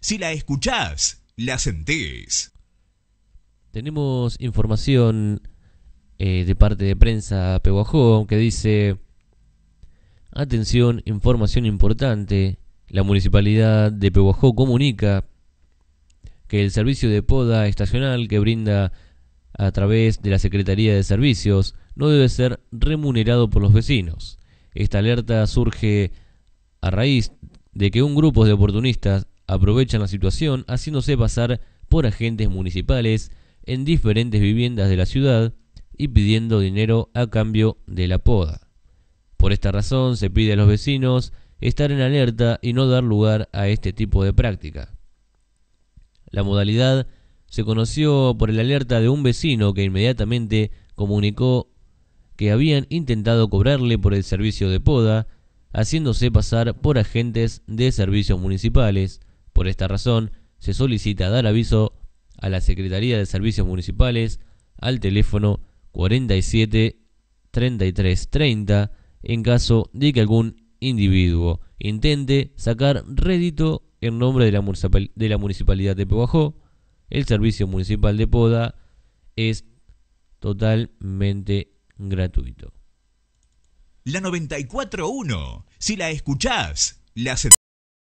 Si la escuchás, la sentís. Tenemos información eh, de parte de prensa Peguajó que dice, atención, información importante, la municipalidad de Peguajó comunica que el servicio de poda estacional que brinda a través de la Secretaría de Servicios no debe ser remunerado por los vecinos. Esta alerta surge a raíz de que un grupo de oportunistas aprovechan la situación haciéndose pasar por agentes municipales en diferentes viviendas de la ciudad y pidiendo dinero a cambio de la poda. Por esta razón se pide a los vecinos estar en alerta y no dar lugar a este tipo de práctica. La modalidad se conoció por el alerta de un vecino que inmediatamente comunicó que habían intentado cobrarle por el servicio de poda, haciéndose pasar por agentes de servicios municipales, por esta razón, se solicita dar aviso a la Secretaría de Servicios Municipales al teléfono 47 33 30 en caso de que algún individuo intente sacar rédito en nombre de la, Municipalidad de Pehuajó. El servicio municipal de poda es totalmente gratuito. La 94.1, si la escuchás, la